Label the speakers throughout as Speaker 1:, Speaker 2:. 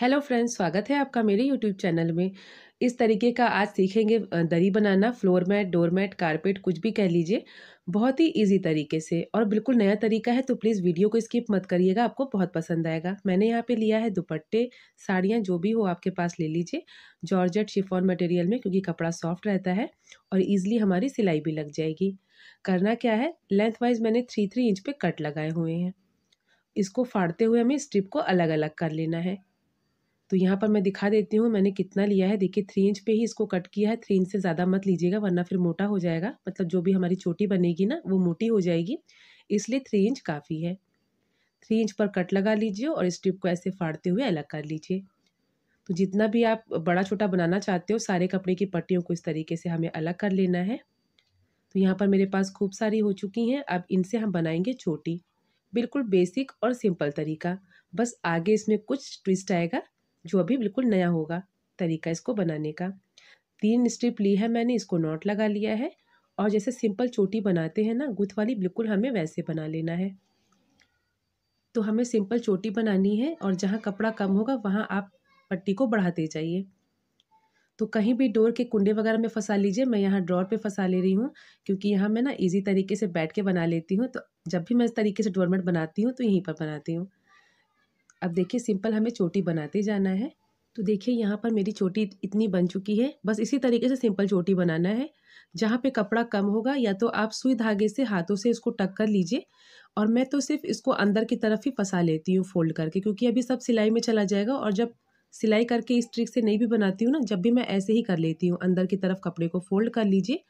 Speaker 1: hello friends स्वागत है आपका मेरे यूट्यूब चैनल में इस तरीके का आज सीखेंगे दरी बनाना floor mat door mat carpet कुछ भी कह लीजिए बहुत ही इजी तरीके से और बिल्कुल नया तरीका है तो प्लीज़ वीडियो को स्किप मत करिएगा आपको बहुत पसंद आएगा मैंने यहाँ पे लिया है दुपट्टे साड़ियाँ जो भी हो आपके पास ले लीजिए जॉर्जेट शिफॉन मटेरियल में क्योंकि कपड़ा सॉफ्ट रहता है और ईजिली हमारी सिलाई भी लग जाएगी करना क्या है लेंथ वाइज मैंने थ्री थ्री इंच पर कट लगाए हुए हैं इसको फाड़ते हुए हमें स्ट्रिप को अलग अलग कर लेना है तो यहाँ पर मैं दिखा देती हूँ मैंने कितना लिया है देखिए थ्री इंच पे ही इसको कट किया है थ्री इंच से ज़्यादा मत लीजिएगा वरना फिर मोटा हो जाएगा मतलब जो भी हमारी चोटी बनेगी ना वो मोटी हो जाएगी इसलिए थ्री इंच काफ़ी है थ्री इंच पर कट लगा लीजिए और स्ट्रिप को ऐसे फाड़ते हुए अलग कर लीजिए तो जितना भी आप बड़ा छोटा बनाना चाहते हो सारे कपड़े की पट्टियों को इस तरीके से हमें अलग कर लेना है तो यहाँ पर मेरे पास खूब सारी हो चुकी हैं अब इनसे हम बनाएंगे चोटी बिल्कुल बेसिक और सिंपल तरीका बस आगे इसमें कुछ ट्विस्ट आएगा जो अभी बिल्कुल नया होगा तरीका इसको बनाने का तीन स्ट्रिप ली है मैंने इसको नॉट लगा लिया है और जैसे सिंपल चोटी बनाते हैं ना गुथ वाली बिल्कुल हमें वैसे बना लेना है तो हमें सिंपल चोटी बनानी है और जहाँ कपड़ा कम होगा वहाँ आप पट्टी को बढ़ाते जाइए तो कहीं भी डोर के कुंडे वगैरह में फंसा लीजिए मैं यहाँ ड्रॉर पे फंसा ले रही हूँ क्योंकि यहाँ मैं ना इजी तरीके से बैठ के बना लेती हूँ तो जब भी मैं इस तरीके से डोरमेट बनाती हूँ तो यहीं पर बनाती हूँ अब देखिए सिंपल हमें चोटी बनाते जाना है तो देखिए यहाँ पर मेरी चोटी इतनी बन चुकी है बस इसी तरीके से सिंपल चोटी बनाना है जहाँ पे कपड़ा कम होगा या तो आप सुई धागे से हाथों से इसको टक कर लीजिए और मैं तो सिर्फ इसको अंदर की तरफ ही फंसा लेती हूँ फोल्ड करके क्योंकि अभी सब सिलाई में चला जाएगा और जब सिलाई करके इस ट्रिक से नहीं भी बनाती हूँ ना जब भी मैं ऐसे ही कर लेती हूँ अंदर की तरफ कपड़े को फोल्ड कर लीजिए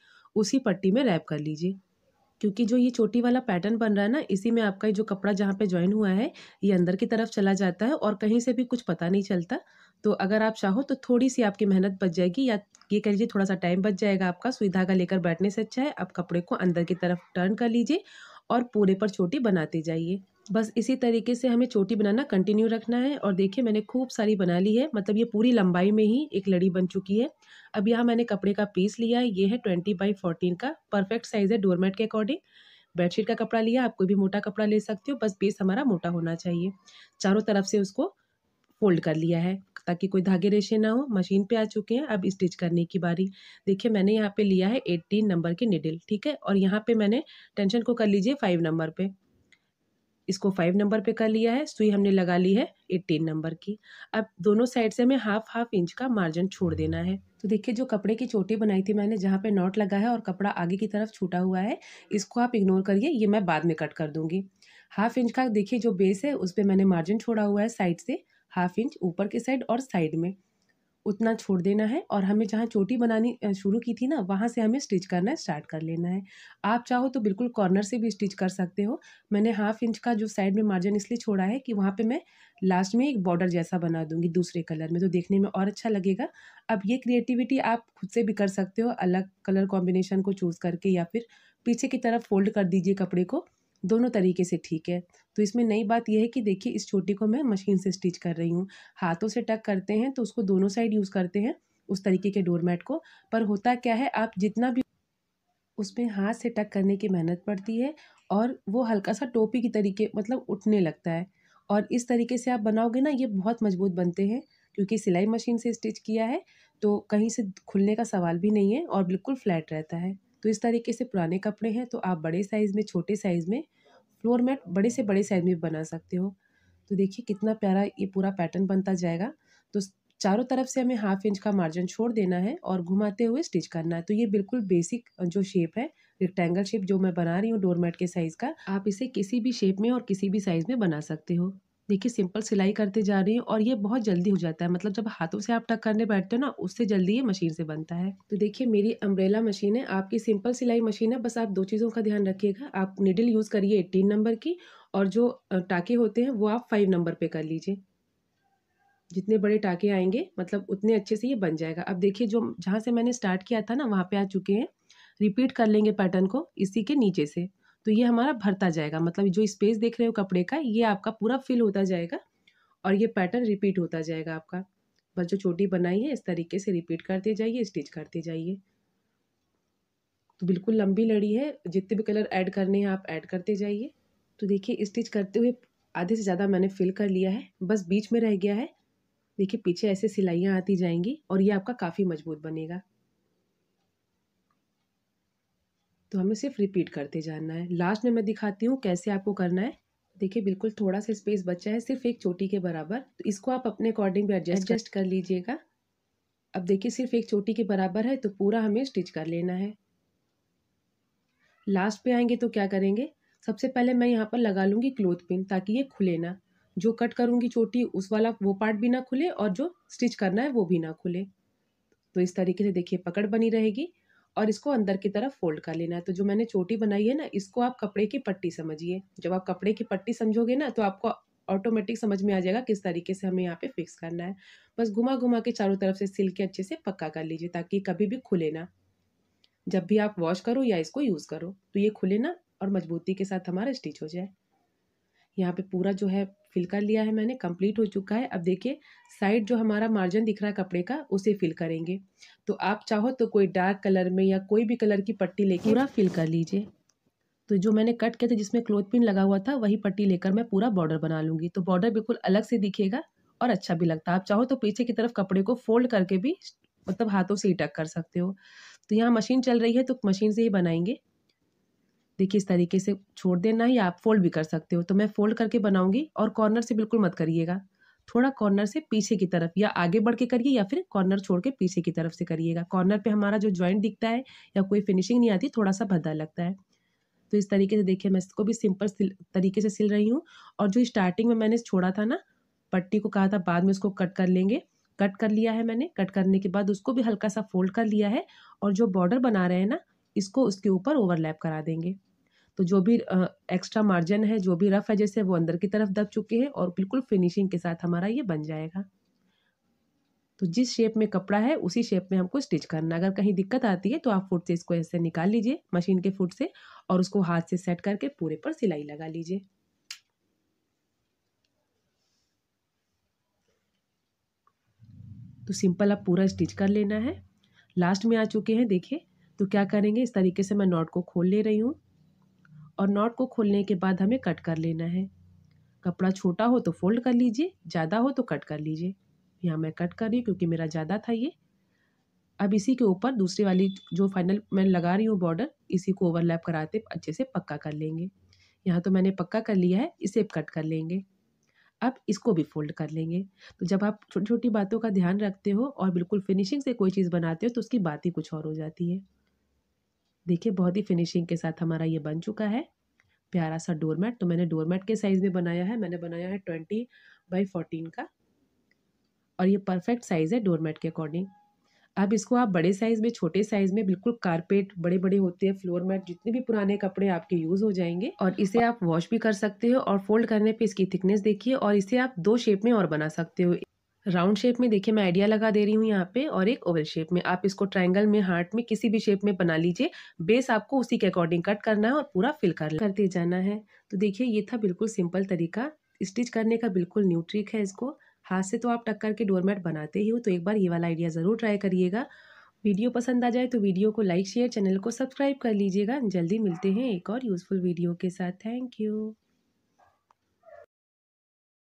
Speaker 1: उसी पट्टी में रैप कर लीजिए क्योंकि जो ये चोटी वाला पैटर्न बन रहा है ना इसी में आपका जो कपड़ा जहाँ पे ज्वाइन हुआ है ये अंदर की तरफ चला जाता है और कहीं से भी कुछ पता नहीं चलता तो अगर आप चाहो तो थोड़ी सी आपकी मेहनत बच जाएगी या ये कह लीजिए थोड़ा सा टाइम बच जाएगा आपका सुई धागा लेकर बैठने से अच्छा है आप कपड़े को अंदर की तरफ टर्न कर लीजिए और पूरे पर चोटी बनाते जाइए बस इसी तरीके से हमें चोटी बनाना कंटिन्यू रखना है और देखिए मैंने खूब सारी बना ली है मतलब ये पूरी लंबाई में ही एक लड़ी बन चुकी है अब यहाँ मैंने कपड़े का पीस लिया है ये है ट्वेंटी बाई फोर्टीन का परफेक्ट साइज़ है डोरमेट के अकॉर्डिंग बेडशीट का कपड़ा लिया आप कोई भी मोटा कपड़ा ले सकते हो बस पीस हमारा मोटा होना चाहिए चारों तरफ से उसको फोल्ड कर लिया है ताकि कोई धागे रेशे ना हो मशीन पे आ चुके हैं अब स्टिच करने की बारी देखिए मैंने यहाँ पे लिया है एट्टीन नंबर की निडिल ठीक है और यहाँ पे मैंने टेंशन को कर लीजिए फाइव नंबर पे इसको फाइव नंबर पे कर लिया है सुई हमने लगा ली है एट्टीन नंबर की अब दोनों साइड से हमें हाफ हाफ इंच का मार्जिन छोड़ देना है तो देखिए जो कपड़े की चोटी बनाई थी मैंने जहाँ पे नॉट लगा है और कपड़ा आगे की तरफ छूटा हुआ है इसको आप इग्नोर करिए ये मैं बाद में कट कर दूँगी हाफ इंच का देखिए जो बेस है उस पर मैंने मार्जिन छोड़ा हुआ है साइड से हाफ इंच ऊपर के साइड और साइड में उतना छोड़ देना है और हमें जहाँ चोटी बनानी शुरू की थी ना वहाँ से हमें स्टिच करना स्टार्ट कर लेना है आप चाहो तो बिल्कुल कॉर्नर से भी स्टिच कर सकते हो मैंने हाफ इंच का जो साइड में मार्जिन इसलिए छोड़ा है कि वहाँ पे मैं लास्ट में एक बॉर्डर जैसा बना दूंगी दूसरे कलर में तो देखने में और अच्छा लगेगा अब ये क्रिएटिविटी आप खुद से भी कर सकते हो अलग कलर कॉम्बिनेशन को चूज़ करके या फिर पीछे की तरफ फोल्ड कर दीजिए कपड़े को दोनों तरीके से ठीक है तो इसमें नई बात यह है कि देखिए इस छोटी को मैं मशीन से स्टिच कर रही हूँ हाथों से टक करते हैं तो उसको दोनों साइड यूज़ करते हैं उस तरीके के डोरमेट को पर होता क्या है आप जितना भी उसमें हाथ से टक करने की मेहनत पड़ती है और वो हल्का सा टोपी की तरीके मतलब उठने लगता है और इस तरीके से आप बनाओगे ना ये बहुत मजबूत बनते हैं क्योंकि सिलाई मशीन से स्टिच किया है तो कहीं से खुलने का सवाल भी नहीं है और बिल्कुल फ्लैट रहता है तो इस तरीके से पुराने कपड़े हैं तो आप बड़े साइज़ में छोटे साइज़ में फ्लोर मैट बड़े से बड़े साइज में बना सकते हो तो देखिए कितना प्यारा ये पूरा पैटर्न बनता जाएगा तो चारों तरफ से हमें हाफ इंच का मार्जिन छोड़ देना है और घुमाते हुए स्टिच करना है तो ये बिल्कुल बेसिक जो शेप है रेक्टेंगल शेप जो मैं बना रही हूँ डोरमेट के साइज़ का आप इसे किसी भी शेप में और किसी भी साइज़ में बना सकते हो देखिए सिंपल सिलाई करते जा रही हूँ और ये बहुत जल्दी हो जाता है मतलब जब हाथों से आप टक करने बैठते हो ना उससे जल्दी ये मशीन से बनता है तो देखिए मेरी अम्ब्रेला मशीन है आपकी सिंपल सिलाई मशीन है बस आप दो चीज़ों का ध्यान रखिएगा आप निडल यूज़ करिए एट्टीन नंबर की और जो टाके होते हैं वो आप फाइव नंबर पर कर लीजिए जितने बड़े टाके आएंगे मतलब उतने अच्छे से ये बन जाएगा अब देखिए जो जहाँ से मैंने स्टार्ट किया था ना वहाँ पर आ चुके हैं रिपीट कर लेंगे पैटर्न को इसी के नीचे से तो ये हमारा भरता जाएगा मतलब जो स्पेस देख रहे हो कपड़े का ये आपका पूरा फिल होता जाएगा और ये पैटर्न रिपीट होता जाएगा आपका बस जो चोटी बनाई है इस तरीके से रिपीट करते जाइए स्टिच करते जाइए तो बिल्कुल लंबी लड़ी है जितने भी कलर ऐड करने हैं आप ऐड करते जाइए तो देखिए स्टिच करते हुए आधे से ज़्यादा मैंने फिल कर लिया है बस बीच में रह गया है देखिए पीछे ऐसे सिलाइयाँ आती जाएंगी और ये आपका काफ़ी मजबूत बनेगा तो हमें सिर्फ रिपीट करते जाना है लास्ट में मैं दिखाती हूँ कैसे आपको करना है देखिए बिल्कुल थोड़ा सा स्पेस बचा है सिर्फ एक चोटी के बराबर तो इसको आप अपने अकॉर्डिंग भी एडजस्ट एडजस्ट कर लीजिएगा अब देखिए सिर्फ एक चोटी के बराबर है तो पूरा हमें स्टिच कर लेना है लास्ट पे आएंगे तो क्या करेंगे सबसे पहले मैं यहाँ पर लगा लूँगी क्लोथ पिन ताकि ये खुले ना जो कट करूँगी चोटी उस वाला वो पार्ट भी ना खुले और जो स्टिच करना है वो भी ना खुले तो इस तरीके से देखिए पकड़ बनी रहेगी और इसको अंदर की तरफ फोल्ड कर लेना है तो जो मैंने चोटी बनाई है ना इसको आप कपड़े की पट्टी समझिए जब आप कपड़े की पट्टी समझोगे ना तो आपको ऑटोमेटिक समझ में आ जाएगा किस तरीके से हमें यहाँ पे फिक्स करना है बस घुमा घुमा के चारों तरफ से सिल के अच्छे से पक्का कर लीजिए ताकि कभी भी खुले ना जब भी आप वॉश करो या इसको यूज़ करो तो ये खुले ना और मजबूती के साथ हमारा स्टिच हो जाए यहाँ पे पूरा जो है फिल कर लिया है मैंने कंप्लीट हो चुका है अब देखिए साइड जो हमारा मार्जिन दिख रहा है कपड़े का उसे फिल करेंगे तो आप चाहो तो कोई डार्क कलर में या कोई भी कलर की पट्टी लेके पूरा फिल कर लीजिए तो जो मैंने कट किया था जिसमें क्लोथ पिन लगा हुआ था वही पट्टी लेकर मैं पूरा बॉर्डर बना लूँगी तो बॉर्डर बिल्कुल अलग से दिखेगा और अच्छा भी लगता है आप चाहो तो पीछे की तरफ कपड़े को फोल्ड करके भी मतलब हाथों से ही टक कर सकते हो तो यहाँ मशीन चल रही है तो मशीन से ही बनाएंगे देखिए इस तरीके से छोड़ देना ही आप फोल्ड भी कर सकते हो तो मैं फोल्ड करके बनाऊंगी और कॉर्नर से बिल्कुल मत करिएगा थोड़ा कॉर्नर से पीछे की तरफ या आगे बढ़ के करिए या फिर कॉर्नर छोड़ के पीछे की तरफ से करिएगा कॉर्नर पे हमारा जो ज्वाइंट दिखता है या कोई फिनिशिंग नहीं आती थोड़ा सा भद्दा लगता है तो इस तरीके से देखिए मैं इसको भी सिंपल तरीके से सिल रही हूँ और जो स्टार्टिंग में मैंने छोड़ा था ना पट्टी को कहा था बाद में उसको कट कर लेंगे कट कर लिया है मैंने कट करने के बाद उसको भी हल्का सा फोल्ड कर लिया है और जो बॉर्डर बना रहे हैं ना इसको उसके ऊपर ओवरलैप करा देंगे तो जो भी एक्स्ट्रा मार्जिन है जो भी रफ़ है जैसे वो अंदर की तरफ दब चुके हैं और बिल्कुल फिनिशिंग के साथ हमारा ये बन जाएगा तो जिस शेप में कपड़ा है उसी शेप में हमको स्टिच करना अगर कहीं दिक्कत आती है तो आप फुट से इसको ऐसे निकाल लीजिए मशीन के फुट से और उसको हाथ से सेट करके पूरे पर सिलाई लगा लीजिए तो सिंपल आप पूरा स्टिच कर लेना है लास्ट में आ चुके हैं देखिए तो क्या करेंगे इस तरीके से मैं नॉट को खोल ले रही हूँ और नॉट को खोलने के बाद हमें कट कर लेना है कपड़ा छोटा हो तो फोल्ड कर लीजिए ज़्यादा हो तो कट कर लीजिए यहाँ मैं कट कर रही हूँ क्योंकि मेरा ज़्यादा था ये अब इसी के ऊपर दूसरी वाली जो फाइनल मैं लगा रही हूँ बॉर्डर इसी को ओवरलैप कराते अच्छे से पक्का कर लेंगे यहाँ तो मैंने पक्का कर लिया है इसे कट कर लेंगे अब इसको भी फोल्ड कर लेंगे तो जब आप छोटी छोटी बातों का ध्यान रखते हो और बिल्कुल फिनिशिंग से कोई चीज़ बनाते हो तो उसकी बात ही कुछ और हो जाती है देखिए बहुत ही फिनिशिंग के साथ हमारा ये बन चुका है प्यारा सा डोरमेट तो मैंने डोरमेट के साइज़ में बनाया है मैंने बनाया है ट्वेंटी बाई फोर्टीन का और ये परफेक्ट साइज़ है डोरमेट के अकॉर्डिंग अब इसको आप बड़े साइज़ में छोटे साइज़ में बिल्कुल कारपेट बड़े बड़े होते हैं फ्लोर मैट जितने भी पुराने कपड़े आपके यूज़ हो जाएंगे और इसे आप वॉश भी कर सकते हो और फोल्ड करने पे इसकी थिकनेस देखिए और इसे आप दो शेप में और बना सकते हो राउंड शेप में देखिए मैं आइडिया लगा दे रही हूँ यहाँ पे और एक ओवल शेप में आप इसको ट्रायंगल में हार्ट में किसी भी शेप में बना लीजिए बेस आपको उसी के अकॉर्डिंग कट करना है और पूरा फिल कर करते जाना है तो देखिए ये था बिल्कुल सिंपल तरीका स्टिच करने का बिल्कुल न्यू ट्रिक है इसको हाथ से तो आप टक करके डोरमेट बनाते ही हो तो एक बार ये वाला आइडिया ज़रूर ट्राई करिएगा वीडियो पसंद आ जाए तो वीडियो को लाइक शेयर चैनल को सब्सक्राइब कर लीजिएगा जल्दी मिलते हैं एक और यूज़फुल वीडियो के साथ थैंक यू